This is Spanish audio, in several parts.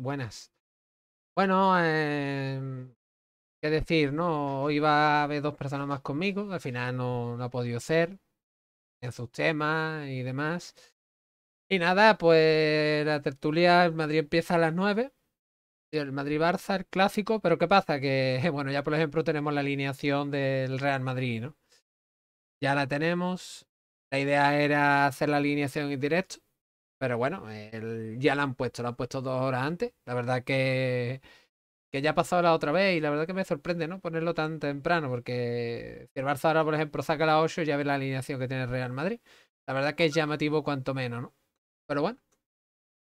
buenas, Bueno, eh, qué decir, ¿no? iba a haber dos personas más conmigo, al final no, ha podido ser, en sus temas y demás. Y nada, pues la tertulia, en Madrid empieza a las 9. El Madrid-Barça, el clásico, pero ¿qué pasa? Que, bueno, ya por ejemplo tenemos la alineación del Real Madrid, ¿no? Ya la tenemos. La idea era hacer la alineación en directo, pero bueno, ya la han puesto, la han puesto dos horas antes. La verdad que, que ya ha pasado la otra vez y la verdad que me sorprende, ¿no? Ponerlo tan temprano, porque si el Barça ahora, por ejemplo, saca la 8, ya ve la alineación que tiene el Real Madrid. La verdad que es llamativo cuanto menos, ¿no? Pero bueno,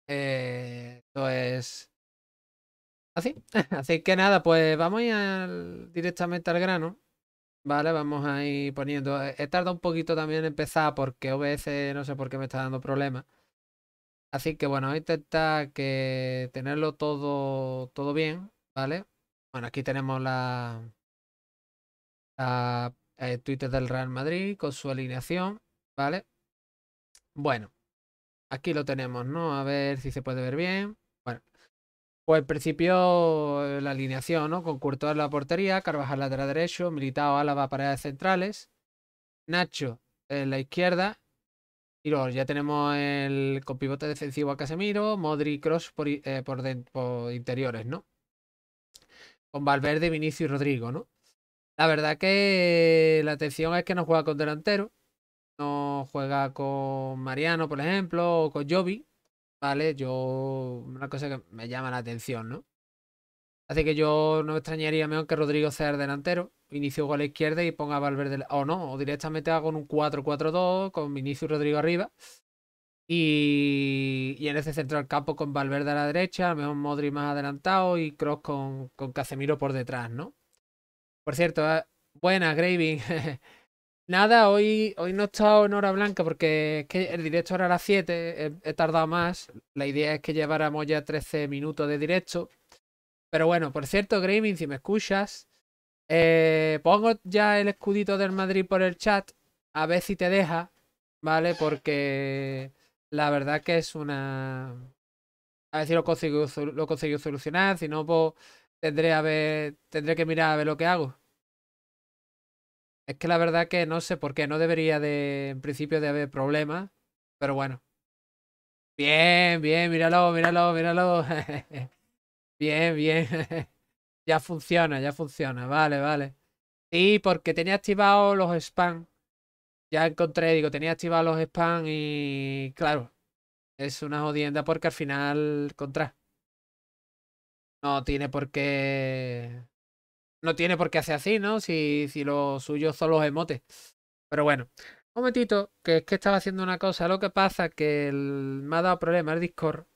eh, esto así. así que nada, pues vamos a directamente al grano. Vale, vamos a ir poniendo. He eh, eh, tardado un poquito también en empezar porque OBS no sé por qué me está dando problemas. Así que bueno, voy que tenerlo todo, todo bien, ¿vale? Bueno, aquí tenemos la, eh, Twitter del Real Madrid con su alineación, ¿vale? Bueno, aquí lo tenemos, ¿no? A ver si se puede ver bien. Bueno, pues principio eh, la alineación, ¿no? Con Courtois en la portería, Carvajal la derecho, Militao Álava paredes centrales, Nacho en la izquierda, ya tenemos el con pivote defensivo a Casemiro, Modri Cross eh, por, interiores, ¿no? Con Valverde, Vinicius y Rodrigo, ¿no? La verdad que la atención es que no juega con delantero. No juega con Mariano, por ejemplo, o con Jovi. ¿Vale? Yo. Una cosa que me llama la atención, ¿no? Así que yo no me extrañaría mejor que Rodrigo sea el delantero. Vinicius con la izquierda y ponga a Valverde. O no, o directamente hago un 4-4-2 con Vinicius Rodrigo arriba. Y, en ese centro del campo con Valverde a la derecha, a lo mejor Modri más adelantado y Cross con, con Casemiro por detrás, ¿no? Por cierto, eh, buena, graving Nada, hoy, hoy no he estado en hora blanca porque es que el directo era a las 7, he, he, tardado más. La idea es que lleváramos ya 13 minutos de directo. Pero bueno, por cierto, Graving, si me escuchas, eh, pongo ya el escudito del Madrid por el chat. A ver si te deja, ¿vale? Porque la verdad que es una... A ver si lo consigo, lo consigo solucionar. Si no, pues tendré, a ver, tendré que mirar a ver lo que hago. Es que la verdad que no sé por qué. No debería de, en principio, de haber problemas. Pero bueno. Bien, bien, míralo, míralo, míralo. bien, bien. Ya funciona, ya funciona. Vale, vale. Y porque tenía activado los spam. Ya encontré, digo, tenía activado los spam y claro. Es una jodienda porque al final contra. No tiene por qué. No tiene por qué hacer así, ¿no? Si, si lo suyo son los emotes. Pero bueno. Un momentito, que es que estaba haciendo una cosa. Lo que pasa que el... me ha dado problema el Discord.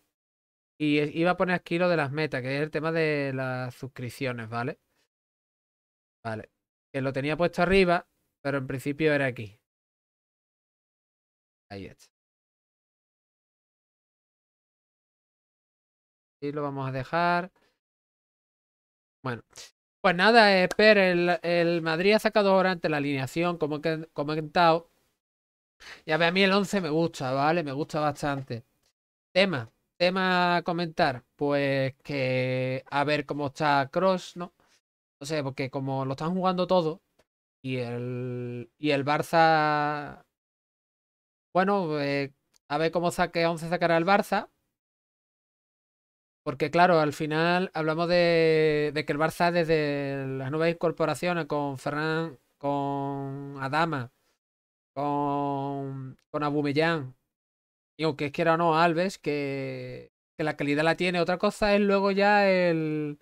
Y iba a poner aquí lo de las metas, que es el tema de las suscripciones, ¿vale? Vale. Que lo tenía puesto arriba, pero en principio era aquí. Ahí está. Y lo vamos a dejar. Bueno. Pues nada, espera. el, el, Madrid ha sacado ahora ante la alineación, como he comentado. Ya ve, a mí el 11 me gusta, ¿vale? Me gusta bastante. Tema tema a comentar? Pues que a ver cómo está Cross, ¿no? No sé, porque como lo están jugando todo y el, y el Barça. Bueno, eh, a ver cómo saque 11 sacará el Barça. Porque claro, al final hablamos de, que el Barça desde las nuevas incorporaciones con Ferran, con Adama, con, con Abumellán, y aunque quiera o no, Alves, que, que la calidad la tiene. Otra cosa es luego ya el,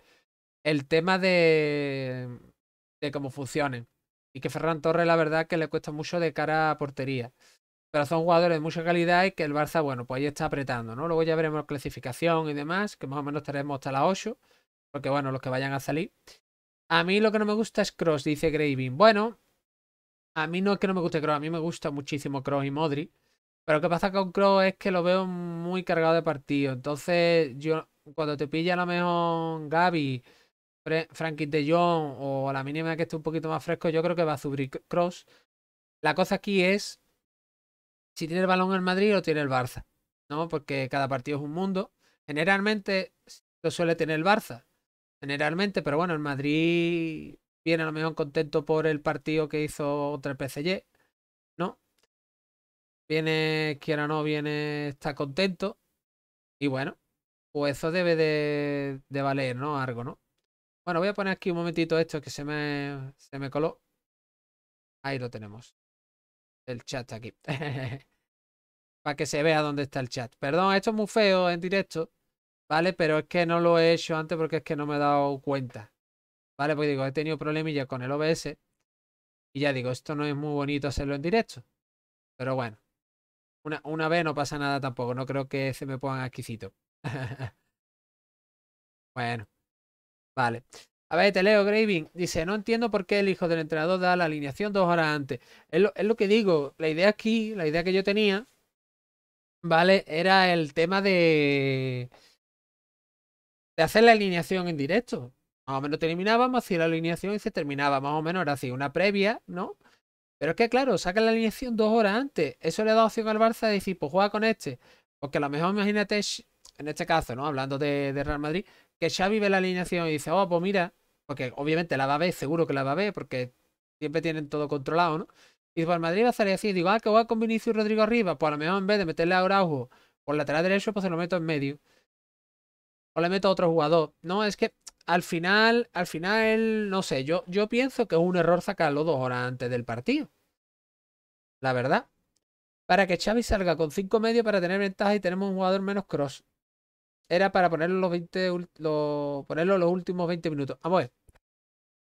el tema de, de cómo funcionen. Y que Ferran Torres, la verdad, que le cuesta mucho de cara a portería. Pero son jugadores de mucha calidad y que el Barça, bueno, pues ahí está apretando, ¿no? Luego ya veremos clasificación y demás, que más o menos estaremos hasta las 8. Porque, bueno, los que vayan a salir. A mí lo que no me gusta es Cross, dice Graving. Bueno, a mí no es que no me guste Cross, a mí me gusta muchísimo Cross y Modri. Pero lo que pasa con cross es que lo veo muy cargado de partido. Entonces, yo cuando te pilla a lo mejor Gaby, Frankie de Jong o a la mínima que esté un poquito más fresco, yo creo que va a subir Cross. La cosa aquí es si tiene el balón el Madrid o tiene el Barça, ¿no? Porque cada partido es un mundo. Generalmente lo suele tener el Barça, generalmente, pero bueno, el Madrid viene a lo mejor contento por el partido que hizo otro el PCG viene, quiera o no, viene, está contento. Y bueno, pues eso debe de, valer, ¿no? Algo, ¿no? Bueno, voy a poner aquí un momentito esto que se me, se me coló. Ahí lo tenemos. El chat aquí. Para que se vea dónde está el chat. Perdón, esto es muy feo en directo. ¿Vale? Pero es que no lo he hecho antes porque es que no me he dado cuenta. ¿Vale? Pues digo, he tenido problemillas con el OBS. Y ya digo, esto no es muy bonito hacerlo en directo. Pero bueno. Una, vez no pasa nada tampoco. No creo que se me pongan exquisito. bueno. Vale. A ver, te leo, Graving. Dice, no entiendo por qué el hijo del entrenador da la alineación dos horas antes. Es lo, que digo. La idea aquí, la idea que yo tenía, ¿vale? Era el tema de... De hacer la alineación en directo. Más o menos terminábamos, hacía la alineación y se terminaba. Más o menos era así, una previa, ¿no? Pero es que, claro, saca la alineación dos horas antes. Eso le da opción al Barça de decir, pues juega con este. Porque a lo mejor, imagínate, en este caso, ¿no? Hablando de, Real Madrid, que Xavi ve la alineación y dice, oh, pues mira, porque obviamente la va a ver, seguro que la va a ver, porque siempre tienen todo controlado, ¿no? Y pues el Madrid va a salir así, digo, ah, que juega con Vinicius y Rodrigo arriba, pues a lo mejor en vez de meterle a Araujo por la lateral derecho, pues se lo meto en medio. O le meto a otro jugador. No, es que al final, al final, no sé, yo, yo pienso que es un error sacarlo dos horas antes del partido. La verdad. Para que Xavi salga con cinco medios para tener ventaja y tenemos un jugador menos cross. Era para ponerlo los ponerlo los últimos 20 minutos. Vamos a ver.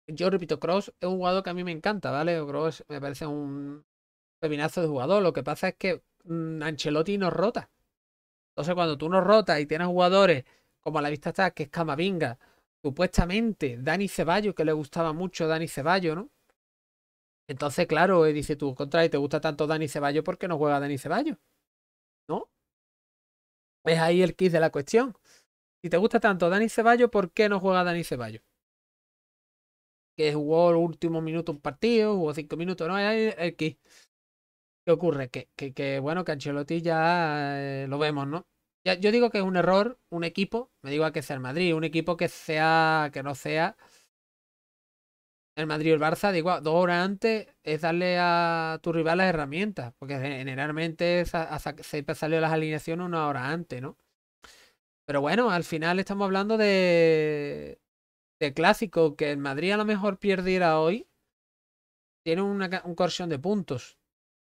Yo repito, Cross es un jugador que a mí me encanta, ¿vale? Cross me parece un pepinazo de jugador. Lo que pasa es que mm, Ancelotti nos rota. Entonces, cuando tú nos rotas y tienes jugadores como a la vista está, que es Camavinga, supuestamente Dani Ceballos, que le gustaba mucho Dani Ceballo, ¿no? Entonces, claro, eh, dice tú, contra, y te gusta tanto Dani Ceballo? ¿por qué no juega Dani Ceballo? ¿No? Es ahí el kit de la cuestión. Si te gusta tanto Dani Ceballo, ¿por qué no juega Dani Ceballo? Que jugó el último minuto un partido, jugó cinco minutos, no, es el kit. ¿Qué ocurre? Que, que, bueno, que Ancelotti ya eh, lo vemos, ¿no? yo digo que es un error un equipo, me digo a que sea el Madrid, un equipo que sea, que no sea el Madrid o el Barça, digo, dos horas antes es darle a tu rival las herramientas, porque generalmente Se salió las alineaciones una hora antes, ¿no? Pero bueno, al final estamos hablando de, de clásico, que el Madrid a lo mejor pierdiera hoy, tiene una, un de puntos,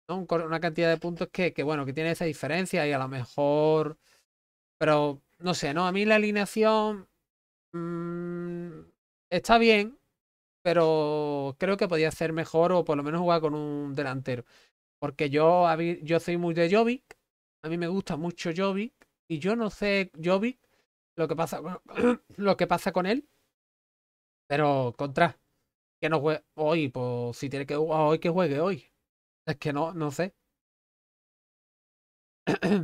una cantidad de puntos que, que, bueno, que tiene esa diferencia y a lo mejor pero no sé, ¿no? A mí la alineación mm, está bien, pero creo que podía ser mejor o por lo menos jugar con un delantero. Porque yo, yo soy muy de Jovic, a mí me gusta mucho Jovic, y yo no sé Jovic lo que pasa, lo que pasa con él, pero contra, que no juegue hoy, pues si tiene que jugar hoy, que juegue hoy. Es que no, no sé.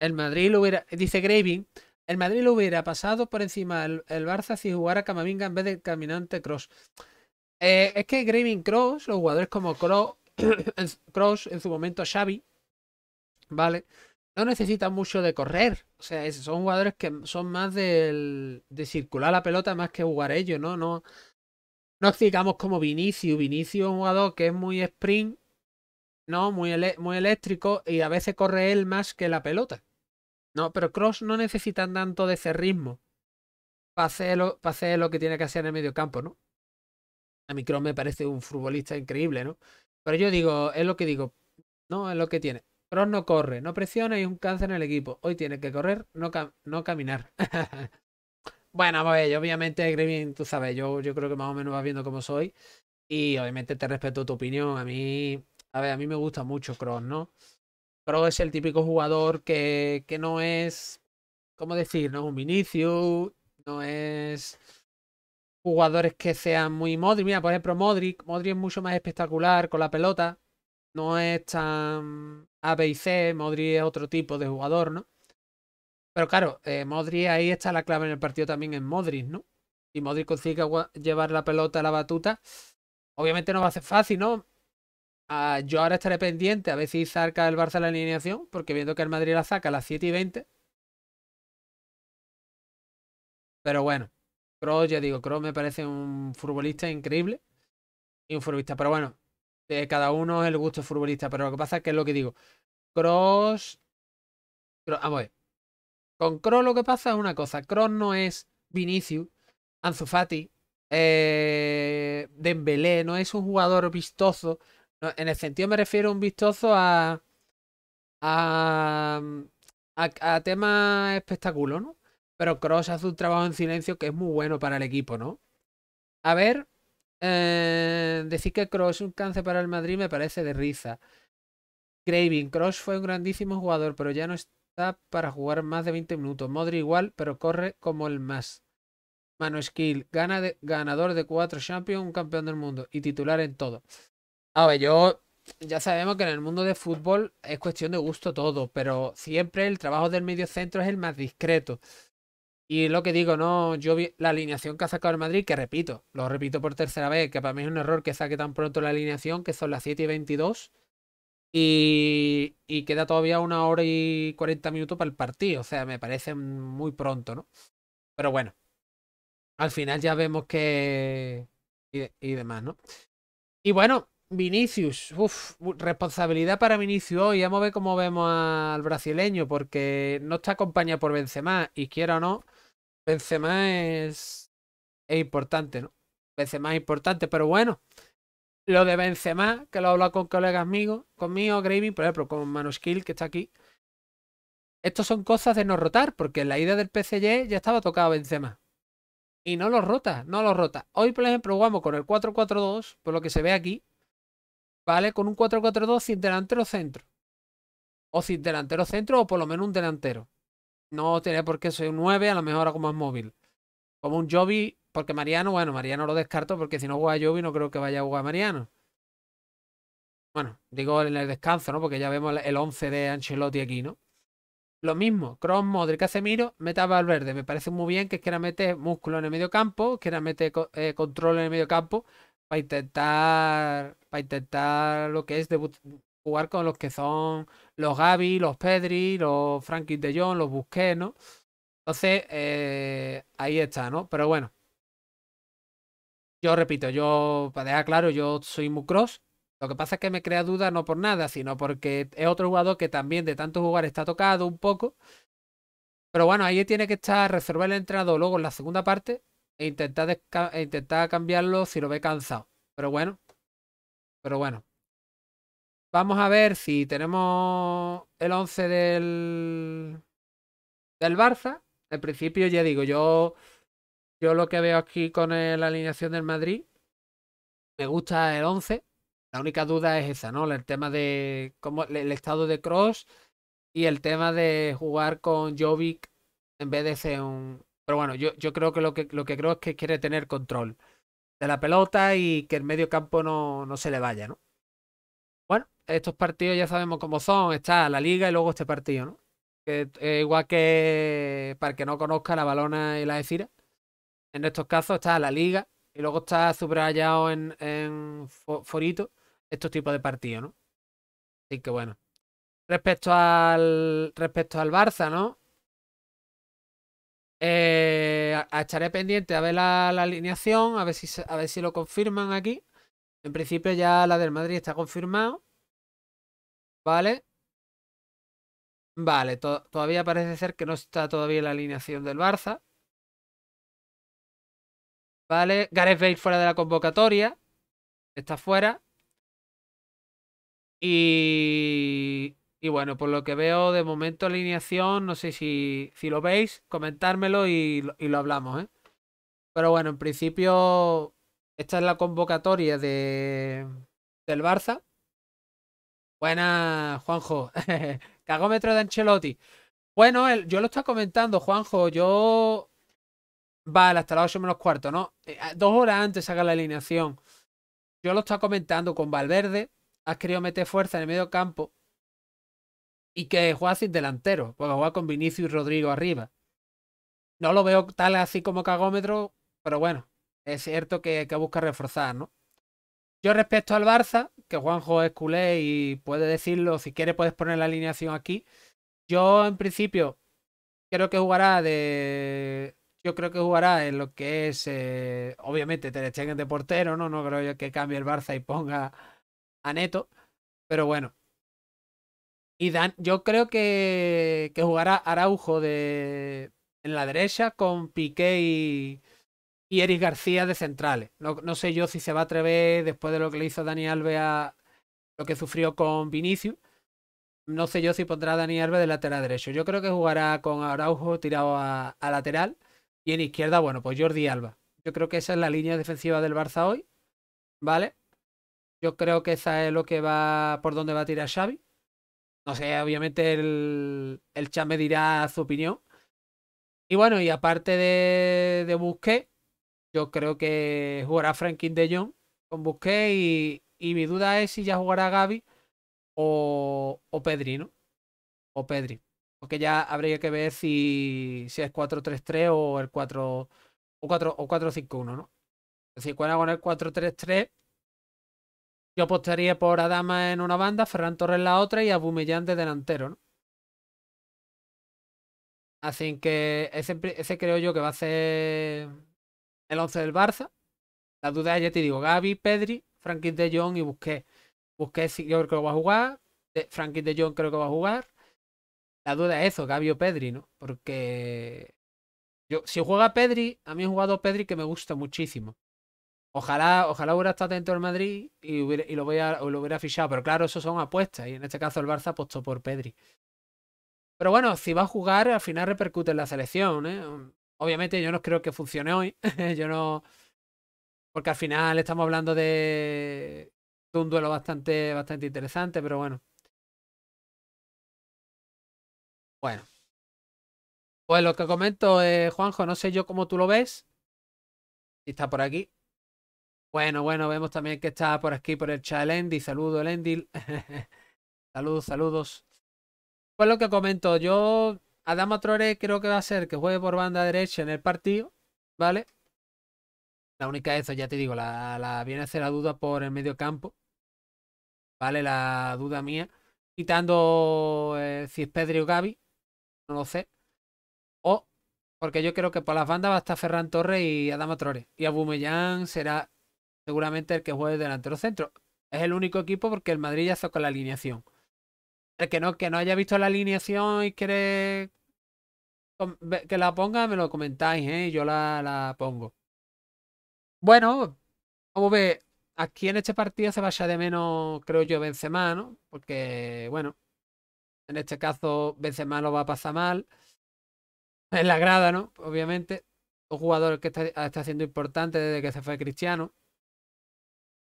El Madrid lo hubiera, dice el Madrid lo hubiera pasado por encima el, Barça si jugara Camavinga en vez del Caminante Cross. Eh, es que Graving Cross, los jugadores como Cross, en su momento Xavi, ¿vale? No necesitan mucho de correr. O sea, son jugadores que son más del, de circular la pelota más que jugar ellos, ¿no? No, no digamos como Vinicius. Vinicius es un jugador que es muy sprint, ¿no? Muy, muy eléctrico y a veces corre él más que la pelota. No, pero Cross no necesita tanto de ese ritmo para hacer, lo, que tiene que hacer en el medio campo, ¿no? A mí Cross me parece un futbolista increíble, ¿no? Pero yo digo, es lo que digo, no, es lo que tiene. Cross no corre, no presiona y un cáncer en el equipo. Hoy tiene que correr, no, no caminar. bueno, pues obviamente, Grevin, tú sabes, yo, yo creo que más o menos vas viendo cómo soy. Y obviamente te respeto tu opinión. A mí, a ver, a mí me gusta mucho Cross, ¿no? Pro es el típico jugador que, que no es, ¿cómo decir? No es un Vinicius, no es jugadores que sean muy Modric. Mira, por ejemplo, Modric. Modric es mucho más espectacular con la pelota. No es tan A, B y C. Modric es otro tipo de jugador, ¿no? Pero claro, eh, Modric ahí está la clave en el partido también en Modric, ¿no? Si Modric consigue llevar la pelota a la batuta, obviamente no va a ser fácil, ¿no? yo ahora estaré pendiente a ver si saca el Barça la alineación, porque viendo que el Madrid la saca a las 7 y 20. Pero bueno, Kroos, ya digo, Kroos me parece un futbolista increíble. Y un futbolista, pero bueno, cada uno es el gusto futbolista. Pero lo que pasa es que es lo que digo. Kroos... vamos a ver. Con Kroos lo que pasa es una cosa. Kroos no es Vinicius, Anzufati, eh, Dembélé, no es un jugador vistoso en el sentido me refiero un vistoso a, a, a, temas ¿no? Pero Cross hace un trabajo en silencio que es muy bueno para el equipo, ¿no? A ver, eh, decir que Cross es un cáncer para el Madrid me parece de risa. Craving, Cross fue un grandísimo jugador, pero ya no está para jugar más de 20 minutos. Modri igual, pero corre como el más. Mano Skill, ganador de cuatro Champions, un campeón del mundo y titular en todo. A ver, yo ya sabemos que en el mundo de fútbol es cuestión de gusto todo, pero siempre el trabajo del medio centro es el más discreto. Y lo que digo, no, yo vi la alineación que ha sacado el Madrid, que repito, lo repito por tercera vez, que para mí es un error que saque tan pronto la alineación, que son las 7 y 22, y, queda todavía una hora y 40 minutos para el partido, o sea, me parece muy pronto, ¿no? Pero bueno, al final ya vemos que... y, y demás, ¿no? Y bueno, Vinicius, uff, responsabilidad para Vinicius hoy. Vamos a ver cómo vemos al brasileño, porque no está acompañado por Benzema, y quiera o no, Benzema es, es importante, ¿no? Benzema es importante, pero bueno, lo de Benzema, que lo he hablado con colegas míos, conmigo, Gravy, por ejemplo, con Manuskill, que está aquí. Estos son cosas de no rotar, porque en la ida del pcg ya estaba tocado Benzema. Y no lo rota, no lo rota. Hoy, por ejemplo, jugamos con el 4-4-2, por lo que se ve aquí. ¿Vale? Con un 4-4-2 sin delantero centro. O sin delantero centro o por lo menos un delantero. No tiene por qué ser un 9, a lo mejor como más móvil. Como un Jovi, porque Mariano, bueno, Mariano lo descarto porque si no juega Jovi no creo que vaya a jugar Mariano. Bueno, digo en el descanso, ¿no? Porque ya vemos el 11 de Ancelotti aquí, ¿no? Lo mismo, Kroos, Modric, Casemiro, meta Valverde. Me parece muy bien que quiera mete músculo en el medio campo, quiera meter eh, control en el medio campo, para intentar, para intentar lo que es debut, jugar con los que son los Gaby, los Pedri, los Frankie de Jong, los Busquets, ¿no? Entonces, eh, ahí está, ¿no? Pero bueno. Yo repito, yo, para dejar claro, yo soy Mucross Lo que pasa es que me crea duda no por nada, sino porque es otro jugador que también de tanto jugar está tocado un poco. Pero bueno, ahí tiene que estar, reservar el entrenador luego en la segunda parte intentar, cambiarlo si lo ve cansado. Pero bueno, pero bueno. Vamos a ver si tenemos el 11 del, del Barça. En principio, ya digo, yo, yo lo que veo aquí con la alineación del Madrid, me gusta el 11. La única duda es esa, ¿no? El tema de cómo el estado de Cross y el tema de jugar con Jovic en vez de ser un, pero bueno, yo, creo que lo, que lo que creo es que quiere tener control de la pelota y que el medio campo no, no se le vaya, ¿no? Bueno, estos partidos ya sabemos cómo son. Está la liga y luego este partido, ¿no? igual que para el que no conozca la balona y la Ecira. En estos casos está la liga y luego está subrayado en, en forito estos tipos de partidos, ¿no? Así que bueno. Respecto al, respecto al Barça, ¿no? Eh, estaré pendiente a ver la, alineación, a ver, si, a ver si lo confirman aquí. En principio ya la del Madrid está confirmado, Vale. Vale, todavía parece ser que no está todavía la alineación del Barça. Vale, Gareth Bale fuera de la convocatoria. Está fuera. Y... Y bueno, por lo que veo de momento alineación, no sé si, si lo veis, comentármelo y, lo hablamos. ¿eh? Pero bueno, en principio esta es la convocatoria de, del Barça. Buenas, Juanjo. Cagómetro de Ancelotti. Bueno, yo lo estaba comentando, Juanjo. Yo. Vale, hasta las 8 menos cuarto, ¿no? Eh, dos horas antes haga la alineación. Yo lo estaba comentando con Valverde. Has querido meter fuerza en el medio campo y que juega sin delantero, porque juega con Vinicius y Rodrigo arriba. No lo veo tal así como cagómetro, pero bueno, es cierto que, busca reforzar, ¿no? Yo respecto al Barça, que Juanjo es culé y puede decirlo, si quiere puedes poner la alineación aquí. Yo en principio creo que jugará de... Yo creo que jugará en lo que es, te eh, obviamente, Ter de portero, ¿no? No creo yo que cambie el Barça y ponga a Neto. Pero bueno, y yo creo que, jugará Araujo de, en la derecha con Piqué y, y García de centrales. No, sé yo si se va a atrever después de lo que le hizo Dani Alves a lo que sufrió con Vinicius. No sé yo si pondrá a Dani Alves de lateral derecho. Yo creo que jugará con Araujo tirado a, lateral. Y en izquierda, bueno, pues Jordi Alba. Yo creo que esa es la línea defensiva del Barça hoy. ¿Vale? Yo creo que esa es lo que va. por donde va a tirar Xavi. O sea, obviamente el, chat me dirá su opinión. Y bueno, y aparte de, de Busqué, yo creo que jugará Franklin de Jong con Busqué y, mi duda es si ya jugará Gaby o, Pedri, ¿no? O Pedri. Porque ya habría que ver si, es 4-3-3 o el 4 o 4 o 4-5-1, ¿no? Si juega con el 4-3-3, yo apostaría por Adama en una banda, Ferran Torres en la otra y Abumellán de delantero, ¿no? Así que ese, creo yo que va a ser el 11 del Barça. La duda es, ya te digo, Gaby, Pedri, Frankie de Jong y Busqué. Busqué sí, yo creo que va a jugar. Eh, Frankie de Jong creo que va a jugar. La duda es eso, Gaby o Pedri, ¿no? Porque yo, si juega Pedri, a mí he jugado Pedri que me gusta muchísimo. Ojalá, ojalá hubiera estado dentro del Madrid y, y lo, hubiera, lo, hubiera, fichado. Pero claro, eso son apuestas. Y en este caso el Barça apostó por Pedri. Pero bueno, si va a jugar, al final repercute en la selección. ¿eh? Obviamente yo no creo que funcione hoy. yo no. Porque al final estamos hablando de, de un duelo bastante, bastante interesante, pero bueno. Bueno. Pues lo que comento, eh, Juanjo, no sé yo cómo tú lo ves. Si está por aquí. Bueno, bueno, vemos también que está por aquí por el chat el Saludo, el saludos, saludos. Pues lo que comento, yo Adama Trore creo que va a ser que juegue por banda derecha en el partido, ¿vale? La única eso, ya te digo, la, viene a hacer la duda por el medio campo, ¿vale? La duda mía, quitando eh, si es Pedri o Gaby, no lo sé. O, porque yo creo que por las bandas va a estar Ferran Torres y Adama Trore, Y Abumellán será seguramente el que juegue delantero centro. Es el único equipo porque el Madrid ya sacó la alineación. El que no, que no haya visto la alineación y quiere que la ponga, me lo comentáis, ¿eh? Y yo la, la pongo. Bueno, como ve, aquí en este partido se vaya de menos, creo yo, Benzema, ¿no? Porque, bueno, en este caso Benzema lo va a pasar mal. En la grada, ¿no? Obviamente. Un jugador que está, está siendo importante desde que se fue Cristiano.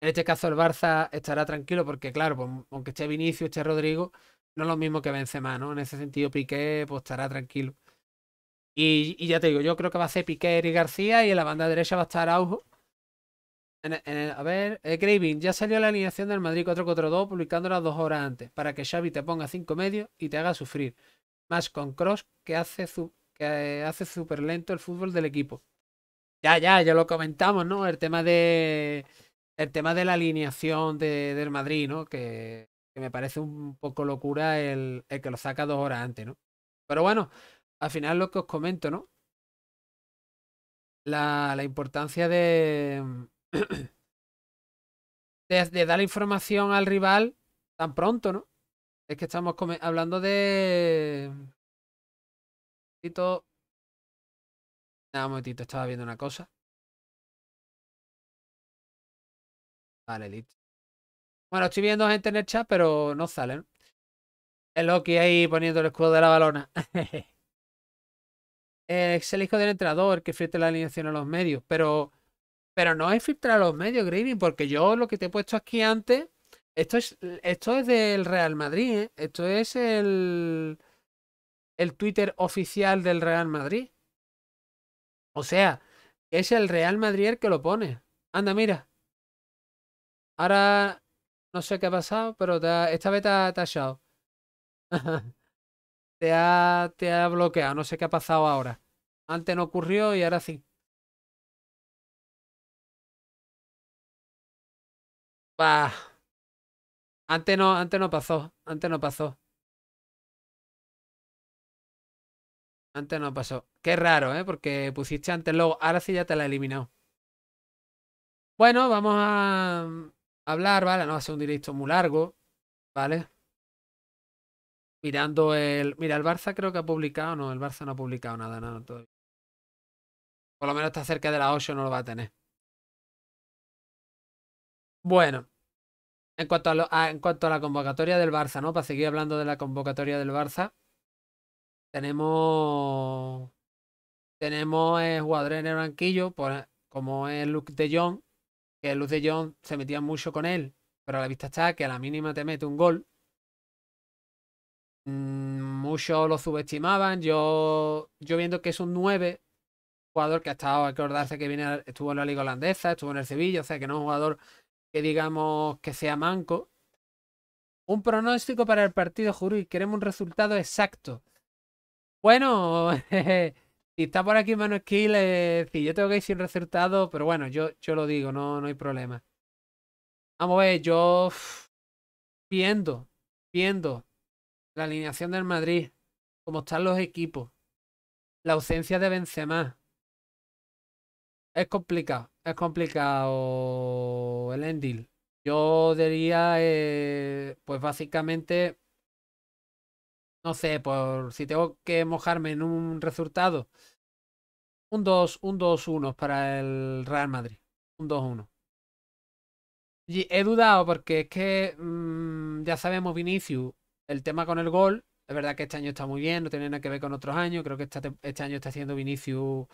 En este caso el Barça estará tranquilo porque, claro, pues, aunque esté Vinicius, esté Rodrigo, no es lo mismo que Benzema, ¿no? En ese sentido Piqué pues, estará tranquilo. Y, ya te digo, yo creo que va a ser Piqué y García y en la banda derecha va a estar Aujo. a ver, eh, Graving, ya salió la alineación del Madrid 4-4-2 publicándola dos horas antes para que Xavi te ponga cinco medios y te haga sufrir. Más con Cross que hace que hace súper lento el fútbol del equipo. Ya, ya, ya lo comentamos, ¿no? El tema de el tema de la alineación del Madrid, ¿no? Que, me parece un poco locura el, que lo saca dos horas antes, ¿no? Pero bueno, al final lo que os comento, ¿no? La, la importancia de, de, dar información al rival tan pronto, ¿no? Es que estamos hablando de... Un momentito. Nada, un momentito, estaba viendo una cosa. Vale, listo. Bueno, estoy viendo gente en el chat, pero no salen. El Loki ahí poniendo el escudo de la balona. Eh, es el hijo del entrenador que filtra la alineación a los medios, pero, pero no es filtrar a los medios, Greening, porque yo lo que te he puesto aquí antes, esto es, esto es del Real Madrid, ¿eh? esto es el, el Twitter oficial del Real Madrid. O sea, es el Real Madrid el que lo pone. Anda, mira. Ahora no sé qué ha pasado, pero esta vez te ha tachado. te, ha, te ha bloqueado, no sé qué ha pasado ahora. Antes no ocurrió y ahora sí. Bah. Antes no, antes no pasó, antes no pasó. Antes no pasó. Qué raro, ¿eh? Porque pusiste antes luego, ahora sí ya te la he eliminado. Bueno, vamos a hablar, ¿vale? No va a ser un directo muy largo, ¿vale? Mirando el... Mira, el Barça creo que ha publicado, no, el Barça no ha publicado nada, nada, todavía. Por lo menos está cerca de la 8, no lo va a tener. Bueno, en cuanto a, en cuanto a la convocatoria del Barça, ¿no? Para seguir hablando de la convocatoria del Barça, tenemos tenemos eh, jugadores en el banquillo, como es Luke de Jong, que Luz de John se metía mucho con él, pero a la vista está que a la mínima te mete un gol. Mm, muchos lo subestimaban. Yo, yo viendo que es un 9, jugador que ha estado, acordarse que viene, estuvo en la Liga Holandesa, estuvo en el Sevilla, o sea que no es un jugador que digamos que sea manco. Un pronóstico para el partido, Juri. Queremos un resultado exacto. Bueno, está por aquí mano Skill si sí, yo tengo que ir sin resultado, pero bueno, yo, yo lo digo, no, no hay problema. Vamos a ver, yo viendo, viendo la alineación del Madrid, cómo están los equipos, la ausencia de Benzema. Es complicado, es complicado el Endil. Yo diría, eh, pues básicamente, no sé, por si tengo que mojarme en un resultado, un 2, un 1 para el Real Madrid. Un 2-1. Y he dudado porque es que mm, ya sabemos, Vinicius, el tema con el gol. Es verdad que este año está muy bien, no tiene nada que ver con otros años. Creo que este, este año está haciendo Vinicius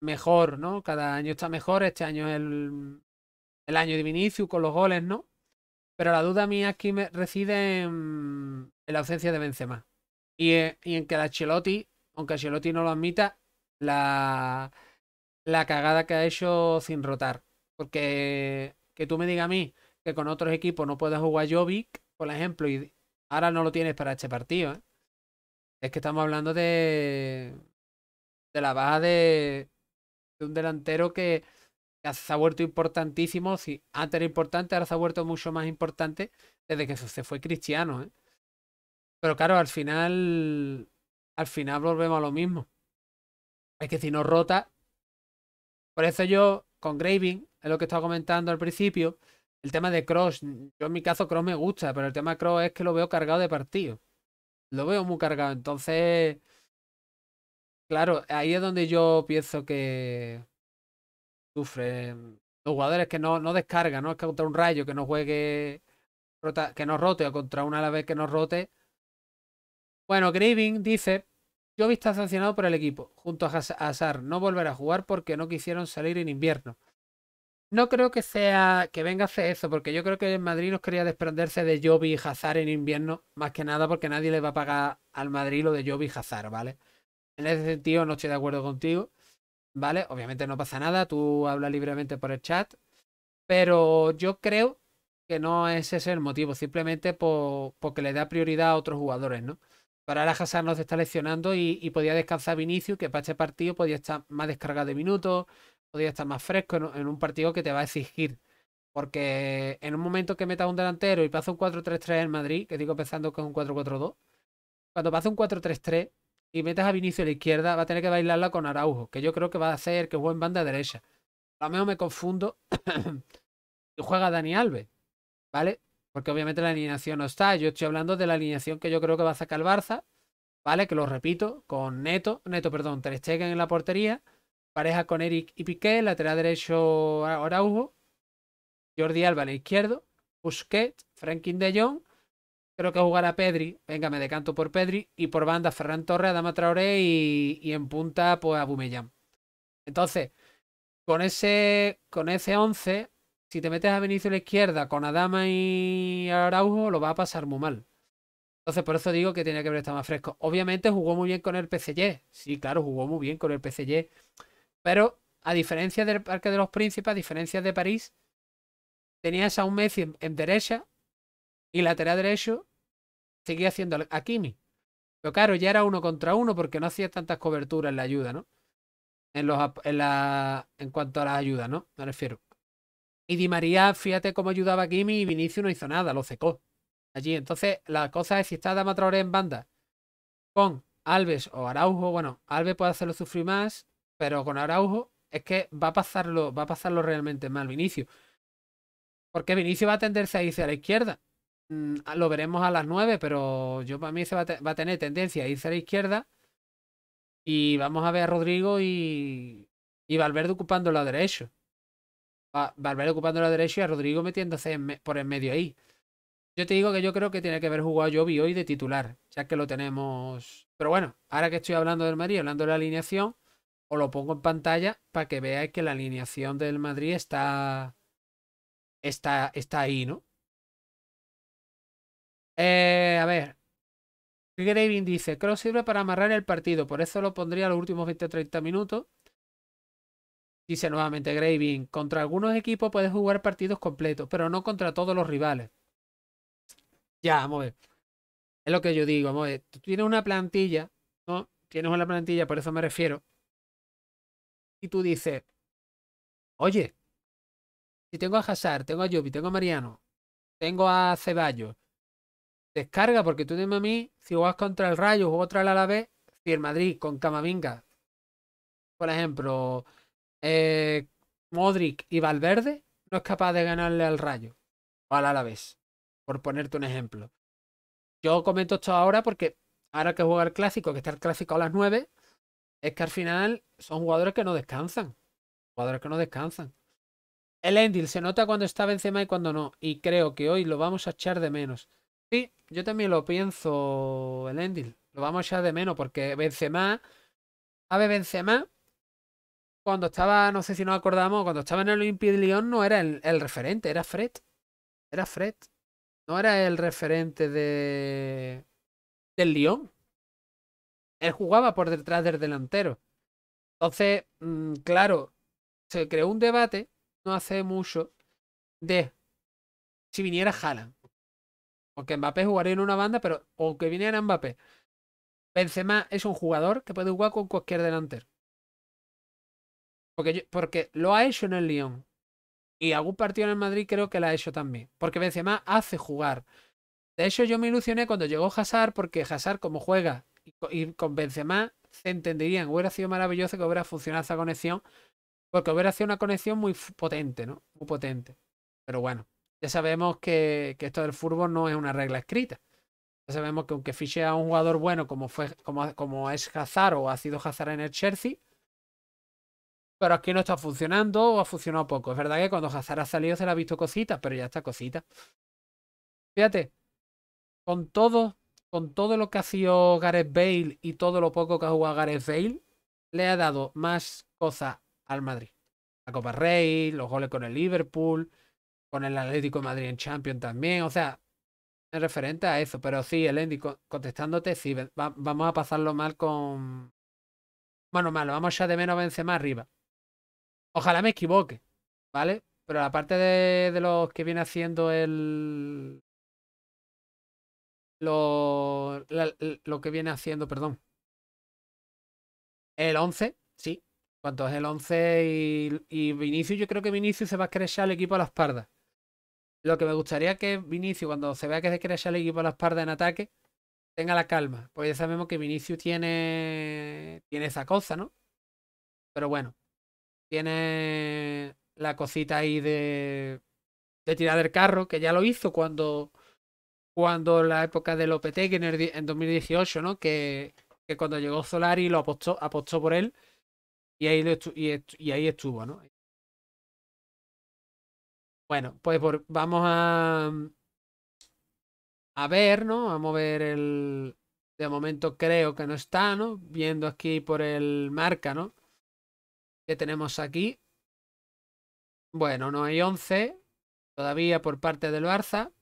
mejor, ¿no? Cada año está mejor. Este año es el, año de Vinicius con los goles, ¿no? Pero la duda mía aquí me reside en, la ausencia de Benzema. Y, eh, y en que la Chelotti, aunque Chelotti no lo admita, la, cagada que ha hecho sin rotar. Porque que tú me digas a mí que con otros equipos no puedes jugar Jovic, por ejemplo, y ahora no lo tienes para este partido. ¿eh? Es que estamos hablando de, de la baja de, un delantero que, ha vuelto importantísimo. Si antes era importante, ahora se ha vuelto mucho más importante desde que se fue Cristiano. ¿eh? Pero claro, al final, al final volvemos a lo mismo. Es que si no rota. Por eso yo, con Graving, es lo que estaba comentando al principio, el tema de Cross. Yo en mi caso, Cross me gusta, pero el tema de Cross es que lo veo cargado de partido. Lo veo muy cargado. Entonces. Claro, ahí es donde yo pienso que. Sufren los jugadores que no, no descargan, ¿no? Es que contra un rayo que no juegue. que no rote o contra una a la vez que no rote. Bueno, Graving dice Jovi está sancionado por el equipo. Junto a Hazard no volver a jugar porque no quisieron salir en invierno. No creo que sea que venga a hacer eso, porque yo creo que el Madrid nos quería desprenderse de Jovi y Hazard en invierno, más que nada porque nadie le va a pagar al Madrid lo de Jovi y Hazard, ¿vale? En ese sentido no estoy de acuerdo contigo, ¿vale? Obviamente no pasa nada, tú hablas libremente por el chat, pero yo creo que no es ese el motivo, simplemente porque le da prioridad a otros jugadores, ¿no? Para la Hazard nos está lesionando y, podía descansar Vinicius, que para este partido podía estar más descargado de minutos, podía estar más fresco en, un partido que te va a exigir. Porque en un momento que metas un delantero y pasa un 4-3-3 en Madrid, que digo pensando que es un 4-4-2, cuando pasa un 4-3-3 y metas a Vinicius a la izquierda, va a tener que bailarla con Araujo, que yo creo que va a ser que juegue en banda derecha. A lo mejor me confundo y juega Dani Alves, ¿vale? Porque obviamente la alineación no está. Yo estoy hablando de la alineación que yo creo que va a sacar el Barça. ¿Vale? Que lo repito, con Neto, Neto, perdón, Ter Stegen en la portería, pareja con Eric y Piqué, lateral derecho Araujo, Jordi Alba en izquierdo, Busquets, Franklin de Jong, creo que jugará Pedri, venga, me decanto por Pedri, y por banda Ferran Torres, Adama Traoré y, en punta pues a Bumellán. Entonces, con ese con ese 11 si te metes a Benicio a la izquierda con Adama y Araujo, lo va a pasar muy mal. Entonces, por eso digo que tenía que ver estado más fresco. Obviamente jugó muy bien con el PCG. Sí, claro, jugó muy bien con el PCG. Pero, a diferencia del Parque de los Príncipes, a diferencia de París, tenías a un Messi en, derecha y lateral derecho seguía haciendo a Kimi. Pero claro, ya era uno contra uno porque no hacía tantas coberturas en la ayuda, ¿no? En, en, la, en cuanto a las ayudas, ¿no? Me refiero. Y Di María, fíjate cómo ayudaba a Kimi y Vinicius no hizo nada, lo secó. Allí, entonces, la cosa es si está Dama Traoré en banda con Alves o Araujo, bueno, Alves puede hacerlo sufrir más, pero con Araujo es que va a pasarlo, va a pasarlo realmente mal Vinicius. Porque Vinicius va a tenderse a irse a la izquierda. Mm, lo veremos a las 9, pero yo para mí se va a, va a tener tendencia a irse a la izquierda. Y vamos a ver a Rodrigo y, y Valverde ocupando el derecha. derecho a ocupando la derecha y a Rodrigo metiéndose por en medio ahí. Yo te digo que yo creo que tiene que haber jugado Jovi hoy de titular, ya que lo tenemos. Pero bueno, ahora que estoy hablando del Madrid, hablando de la alineación, os lo pongo en pantalla para que veáis que la alineación del Madrid está. está, está ahí, ¿no? Eh, a ver. Graving dice: que sirve para amarrar el partido, por eso lo pondría los últimos 20-30 minutos Dice nuevamente Graving, contra algunos equipos puedes jugar partidos completos, pero no contra todos los rivales. Ya, vamos a ver. Es lo que yo digo, vamos a ver. Tú tienes una plantilla, ¿no? Tienes una plantilla, por eso me refiero. Y tú dices, oye, si tengo a Hazard, tengo a Yubi, tengo a Mariano, tengo a Ceballos, descarga, porque tú dime a mí, si juegas contra el Rayo, juego contra el Alavés, si el Madrid con Camavinga, por ejemplo, eh, Modric y Valverde no es capaz de ganarle al Rayo o al vez, por ponerte un ejemplo. Yo comento esto ahora porque ahora que juega el clásico, que está el clásico a las 9, es que al final son jugadores que no descansan. Jugadores que no descansan. El Endil se nota cuando está Benzema y cuando no. Y creo que hoy lo vamos a echar de menos. Sí, yo también lo pienso, el Endil. Lo vamos a echar de menos porque Benzema... A ver, Benzema cuando estaba, no sé si nos acordamos, cuando estaba en el Olympique de Lyon no era el, referente, era Fred. Era Fred. No era el referente de del Lyon. Él jugaba por detrás del delantero. Entonces, mm, claro, se creó un debate no hace mucho de si viniera Haaland. Porque Mbappé jugaría en una banda, pero o que viniera Mbappé. Benzema es un jugador que puede jugar con cualquier delantero. Porque, lo ha hecho en el Lyon. Y algún partido en el Madrid creo que lo ha hecho también. Porque Benzema hace jugar. De hecho, yo me ilusioné cuando llegó Hazard, porque Hazard, como juega y con Benzema, se entenderían. Hubiera sido maravilloso que hubiera funcionado esa conexión. Porque hubiera sido una conexión muy potente, ¿no? Muy potente. Pero bueno, ya sabemos que, que esto del fútbol no es una regla escrita. Ya sabemos que aunque fiche a un jugador bueno como, fue, como, como es Hazard o ha sido Hazard en el Chelsea, pero aquí no está funcionando o ha funcionado poco. Es verdad que cuando Hazard ha salido se le ha visto cositas, pero ya está cosita. Fíjate, con todo, con todo lo que ha sido Gareth Bale y todo lo poco que ha jugado Gareth Bale, le ha dado más cosas al Madrid. La Copa Rey, los goles con el Liverpool, con el Atlético Madrid en Champions también. O sea, es referente a eso. Pero sí, Elendi, contestándote, sí, vamos a pasarlo mal con... Bueno, malo, vamos ya de menos a Benzema arriba. Ojalá me equivoque, ¿vale? Pero la parte de, los que viene haciendo el. Lo, lo que viene haciendo, perdón. El 11, sí. ¿Cuánto es el 11 y, y Vinicius, yo creo que Vinicius se va a crechar el equipo a la espalda. Lo que me gustaría que Vinicius, cuando se vea que se crece el equipo a la espalda en ataque, tenga la calma. Pues ya sabemos que Vinicius tiene, tiene esa cosa, ¿no? Pero bueno, tiene la cosita ahí de, tirar el carro, que ya lo hizo cuando, cuando la época de Lopetegui en, 2018, ¿no? Que, que cuando llegó Solari lo apostó, apostó por él y ahí, ahí estuvo, ¿no? Bueno, pues vamos a, a ver, ¿no? Vamos a ver el... De momento creo que no está, ¿no? Viendo aquí por el marca, ¿no? tenemos aquí. Bueno, no hay 11 todavía por parte del Barça.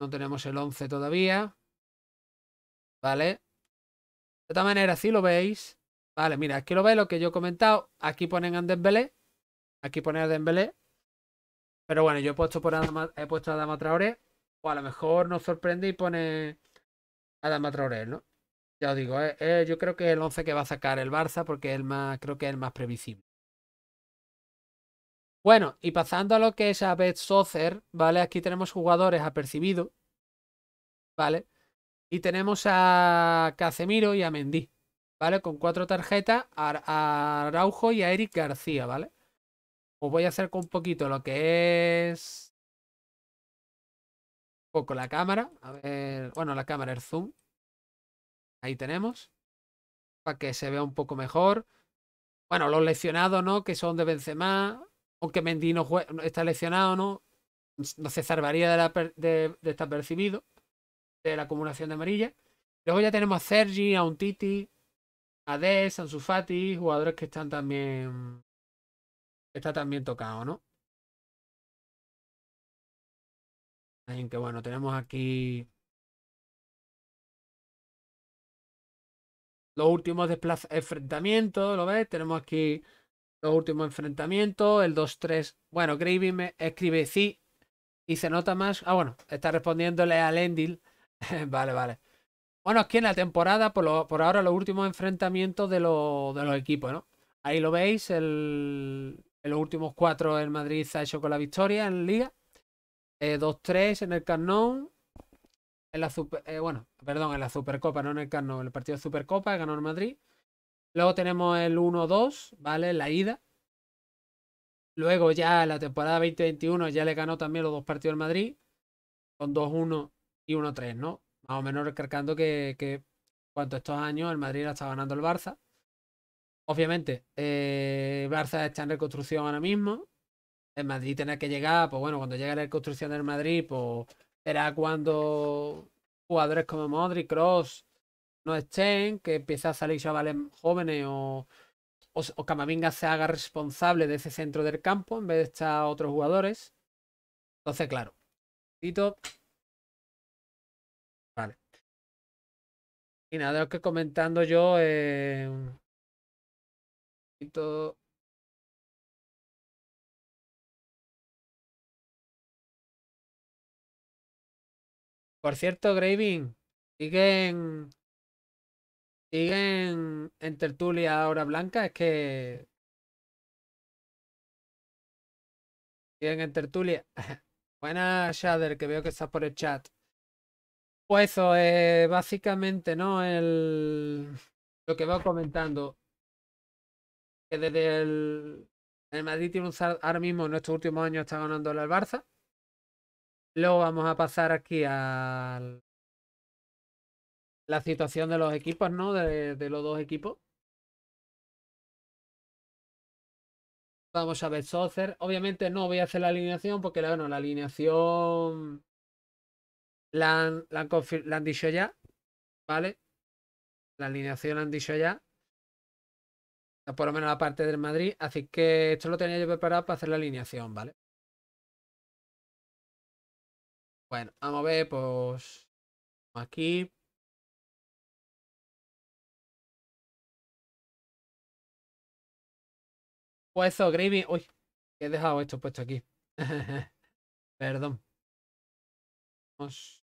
No tenemos el 11 todavía. ¿Vale? De esta manera, si lo veis. Vale, mira, aquí lo ve lo que yo he comentado. Aquí ponen a Dembélé. Aquí ponen a Dembélé. Pero bueno, yo he puesto, por Adama, he puesto a Dama Traoré. O a lo mejor nos sorprende y pone a Dama Traoré, ¿no? Ya os digo, eh, eh, yo creo que es el 11 que va a sacar el Barça porque más, creo que es el más previsible. Bueno, y pasando a lo que es a Beth Socer, ¿vale? Aquí tenemos jugadores apercibidos, ¿vale? Y tenemos a Casemiro y a Mendy, ¿vale? Con cuatro tarjetas, a Araujo y a Eric García, ¿vale? Os voy a hacer con un poquito lo que es... Un poco la cámara, a ver... Bueno, la cámara, el zoom. Ahí tenemos. Para que se vea un poco mejor. Bueno, los lesionados, ¿no? Que son de Benzema. Aunque Mendy no está lesionado, ¿no? No se salvaría de, de, estar percibido. De la acumulación de amarilla. Luego ya tenemos a Sergi, a Untiti, a Des, a Sufati, jugadores que están también. Está también tocado, ¿no? que bueno, tenemos aquí los últimos enfrentamientos, ¿lo ves? Tenemos aquí los últimos enfrentamientos, el 2-3. Bueno, Gravy me escribe sí y se nota más. Ah, bueno, está respondiéndole al Endil vale, vale. Bueno, aquí en la temporada, por, lo, por ahora, los últimos enfrentamientos de, los equipos, ¿no? Ahí lo veis, el, en los últimos cuatro el Madrid se ha hecho con la victoria en Liga. 2-3 eh, en el Carnón, en la eh, bueno, perdón, en la Supercopa, no en el Carno, el partido de Supercopa, ganó el Madrid. Luego tenemos el 1-2, ¿vale? La ida. Luego ya la temporada 2021 ya le ganó también los dos partidos del Madrid, con 2-1 y 1-3, ¿no? Más o menos recalcando que, que cuanto estos años el Madrid la está ganando el Barça. Obviamente, eh, Barça está en reconstrucción ahora mismo. El Madrid tiene que llegar, pues bueno, cuando llega la reconstrucción del Madrid, pues será cuando jugadores como Modric, Cross no estén, que empiece a salir chavales jóvenes o, o, Camavinga se haga responsable de ese centro del campo en vez de estar otros jugadores. Entonces, claro, Vale. Y nada, lo que comentando yo. Eh... Tito. Por cierto, Graving, siguen. Siguen en tertulia ahora blanca. Es que. Siguen en tertulia. Buenas, Shader, que veo que estás por el chat. Pues eso, eh, básicamente, ¿no? El, lo que va comentando. Que desde el, el Madrid tiene un, ahora mismo en estos últimos años está ganando el Barça. Luego vamos a pasar aquí a la situación de los equipos, ¿no? De, los dos equipos. Vamos a ver Socer. Obviamente no voy a hacer la alineación porque, bueno, la alineación la han dicho ya, ¿vale? La alineación la han dicho ya. Por lo menos la parte del Madrid. Así que esto lo tenía yo preparado para hacer la alineación, ¿vale? Bueno, vamos a ver, pues... Aquí. Pues eso, Gravy... Uy, he dejado esto puesto aquí. Perdón. Vamos...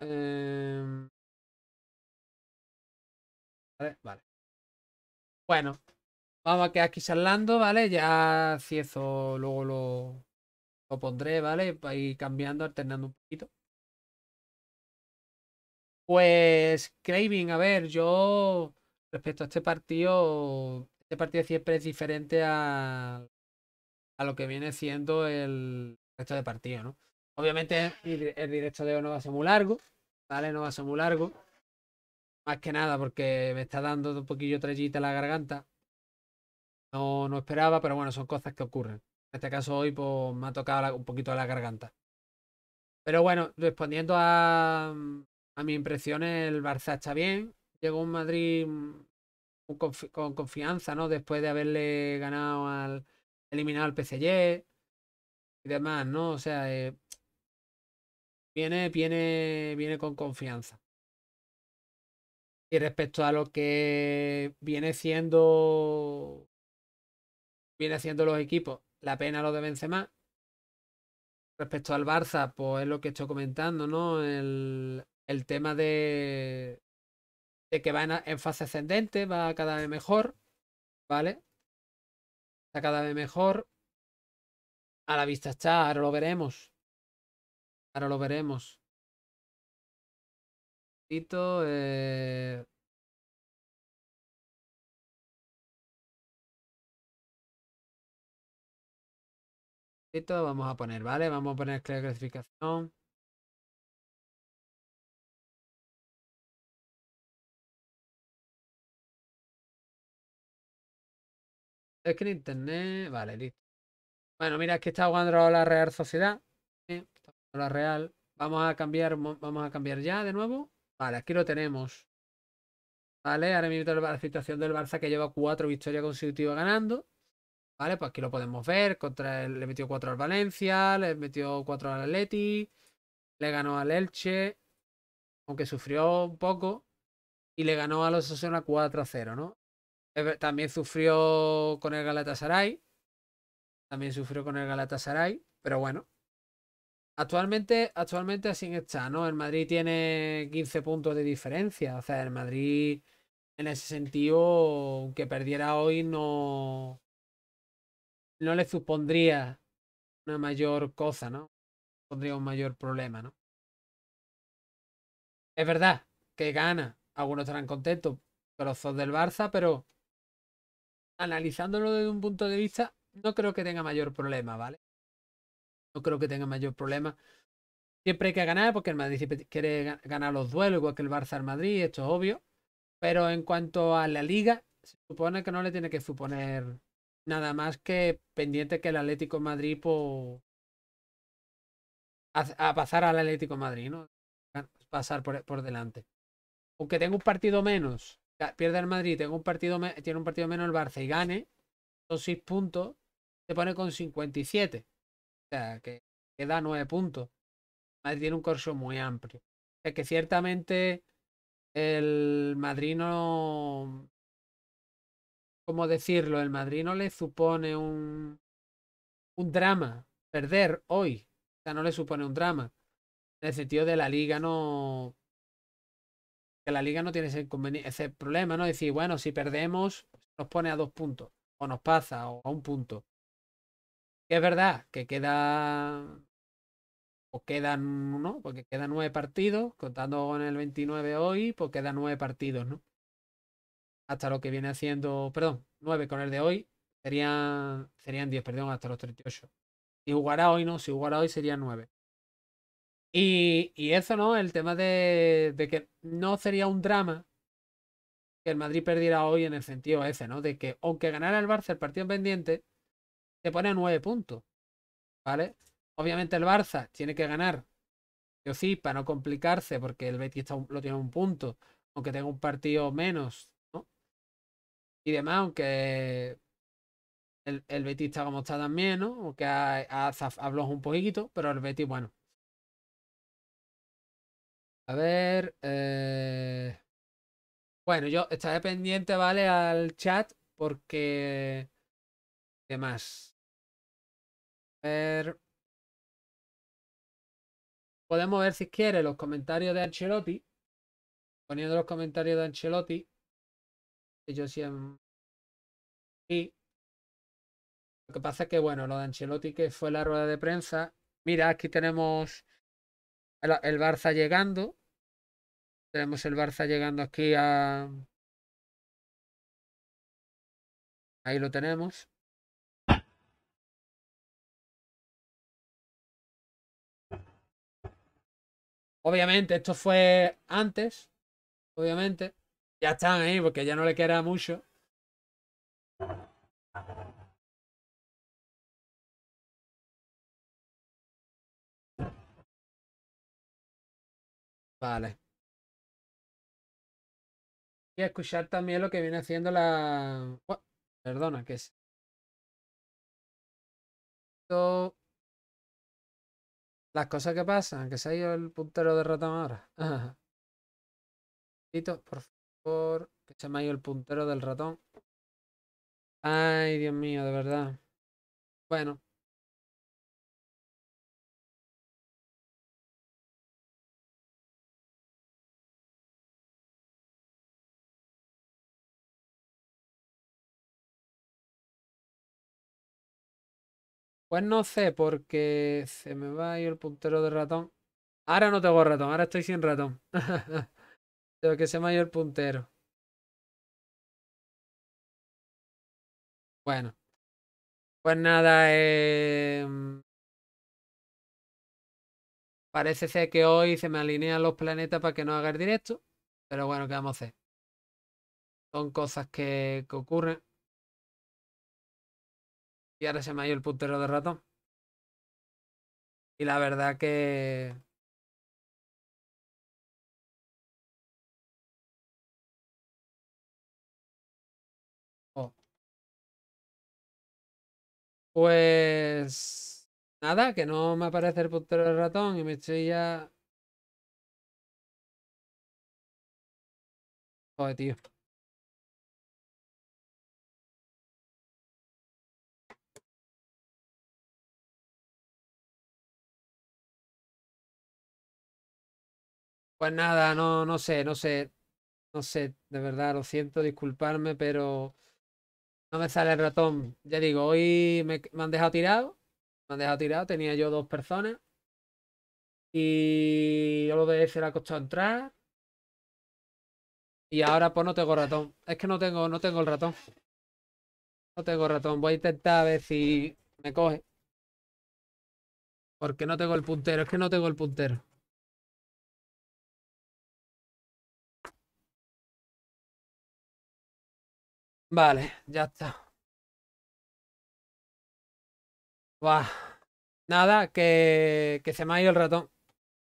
Em, vale, vale. Bueno, vamos a quedar aquí charlando, ¿vale? Ya si eso luego lo, lo pondré, ¿vale? Para ir cambiando, alternando un poquito. Pues, Craving, a ver, yo respecto a este partido, este partido siempre es diferente a, a lo que viene siendo el resto de partido, ¿no? Obviamente el directo de hoy no va a ser muy largo, ¿vale? No va a ser muy largo. Más que nada porque me está dando un poquillo trellita la garganta. No, no esperaba, pero bueno, son cosas que ocurren. En este caso hoy pues, me ha tocado un poquito a la garganta. Pero bueno, respondiendo a, a mis impresiones, el Barça está bien. Llegó un Madrid mm, con, confianza, ¿no? Después de haberle ganado al, eliminado al PSG y demás, ¿no? O sea, eh, Viene, viene, viene con confianza. Y respecto a lo que viene siendo viene siendo los equipos, la pena lo de Benzema. Respecto al Barça, pues es lo que estoy comentando, ¿no? El, tema de, de que va en, en, fase ascendente, va cada vez mejor, ¿vale? Está cada vez mejor. A la vista está, ahora lo veremos. Ahora lo veremos. Tito, eh... vamos a poner, ¿vale? Vamos a poner clasificación. Es que internet. Vale, listo. Bueno, mira, es que está jugando la Real Sociedad la real. Vamos a cambiar, vamos a cambiar ya de nuevo. Vale, aquí lo tenemos. Vale, ahora mismo la situación del Barça que lleva cuatro victorias consecutivas ganando. Vale, pues aquí lo podemos ver. Contra el, le metió cuatro al Valencia, le metió cuatro al Atleti, le ganó al Elche, aunque sufrió un poco, y le ganó a los Osasuna 4-0, ¿no? También sufrió con el Galatasaray. También sufrió con el Galatasaray, pero bueno, Actualmente, actualmente así está, ¿no? El Madrid tiene 15 puntos de diferencia. O sea, el Madrid, en ese sentido, que perdiera hoy no. No le supondría una mayor cosa, ¿no? Supondría un mayor problema, ¿no? Es verdad que gana. Algunos estarán contentos, trozos del Barça, pero analizándolo desde un punto de vista, no creo que tenga mayor problema, ¿vale? no creo que tenga mayor problema. Siempre hay que ganar porque el Madrid quiere ganar los duelos, igual que el Barça al Madrid, esto es obvio. Pero en cuanto a la liga, se supone que no le tiene que suponer nada más que pendiente que el Atlético Madrid po... a, pasar al Atlético Madrid, ¿no? Pasar por, por delante. Aunque tenga un partido menos, pierde el Madrid, tenga un partido tiene un partido menos el Barça y gane, son 6 puntos, se pone con 57 que, da nueve puntos. Madrid tiene un corso muy amplio. Es que ciertamente el madrino no. ¿Cómo decirlo? El madrino le supone un, un drama perder hoy. O sea, no le supone un drama. En el sentido de la liga no. Que la liga no tiene ese, problema, ¿no? Decir, bueno, si perdemos, nos pone a dos puntos. O nos pasa, o a un punto es verdad que queda. o pues quedan, ¿no? Porque quedan nueve partidos, contando con el 29 hoy, pues quedan nueve partidos, ¿no? Hasta lo que viene haciendo. Perdón, nueve con el de hoy, serían, serían 10, perdón, hasta los 38. Si jugara hoy, no, si jugara hoy serían nueve. Y, eso, ¿no? El tema de, de, que no sería un drama que el Madrid perdiera hoy en el sentido ese, ¿no? De que aunque ganara el Barça el partido pendiente, se pone a 9 puntos. ¿Vale? Obviamente el Barça tiene que ganar. Yo sí, para no complicarse, porque el Betis lo tiene un punto, aunque tenga un partido menos, ¿no? Y demás, aunque el, el Betis está como está también, ¿no? Aunque ha, ha, un poquito, pero el Betis, bueno. A ver. Eh, bueno, yo estaré pendiente, ¿vale? Al chat, porque. Demás. Podemos ver si quiere los comentarios de Ancelotti. Poniendo los comentarios de Ancelotti. Que yo siempre. Y Lo que pasa es que, bueno, lo de Ancelotti, que fue la rueda de prensa. Mira, aquí tenemos el, el Barça llegando. Tenemos el Barça llegando aquí a. Ahí lo tenemos. Obviamente, esto fue antes. Obviamente. Ya están ahí porque ya no le queda mucho. Vale. Y escuchar también lo que viene haciendo la... Perdona, que es... Las cosas que pasan, que se ha ido el puntero del ratón ahora. por favor, que se me ha ido el puntero del ratón. Ay, Dios mío, de verdad. Bueno, Pues no sé, porque se me va a ir el puntero de ratón. Ahora no tengo ratón, ahora estoy sin ratón. Pero que se me el puntero. Bueno. Pues nada, eh... Parece ser que hoy se me alinean los planetas para que no haga el directo. Pero bueno, ¿qué vamos a hacer? Son cosas que ocurren. Y ahora se me ha ido el puntero de ratón. Y la verdad que... Oh. Pues... Nada, que no me aparece el puntero de ratón y me estoy ya... Joder, tío. Pues nada, no, no sé, no sé, no sé, de verdad, lo siento, disculparme, pero no me sale el ratón. Ya digo, hoy me, han dejado tirado, me han dejado tirado, tenía yo dos personas y yo lo de se le ha costado entrar. Y ahora pues no tengo ratón. Es que no tengo, no tengo el ratón. No tengo ratón. Voy a intentar a ver si me coge. Porque no tengo el puntero. Es que no tengo el puntero. Vale, ya está. Buah. Nada, que, que se me ha ido el ratón.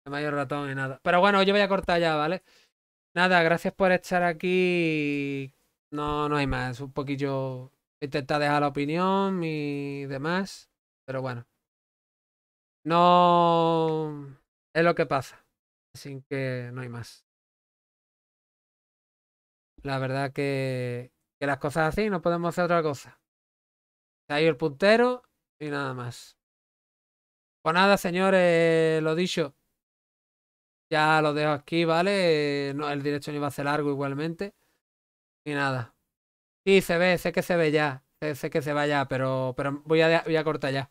Se me ha ido el ratón y nada. Pero bueno, yo voy a cortar ya, ¿vale? Nada, gracias por estar aquí. No, no hay más. Un poquillo... Intentar dejar la opinión y demás. Pero bueno. No... Es lo que pasa. Así que no hay más. La verdad que... Que las cosas así no podemos hacer otra cosa. Ahí el puntero y nada más. Pues nada, señores, lo dicho. Ya lo dejo aquí, ¿vale? el directo no iba a ser largo igualmente. Y nada. Sí, se ve, sé que se ve ya. Sé, que se va ya, pero, pero voy, a, voy a cortar ya.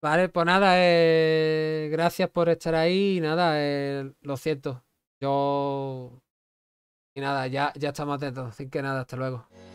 Vale, pues nada, eh, gracias por estar ahí. Y Nada, eh, lo siento. Yo y nada, ya, ya estamos atentos. Así que nada, hasta luego.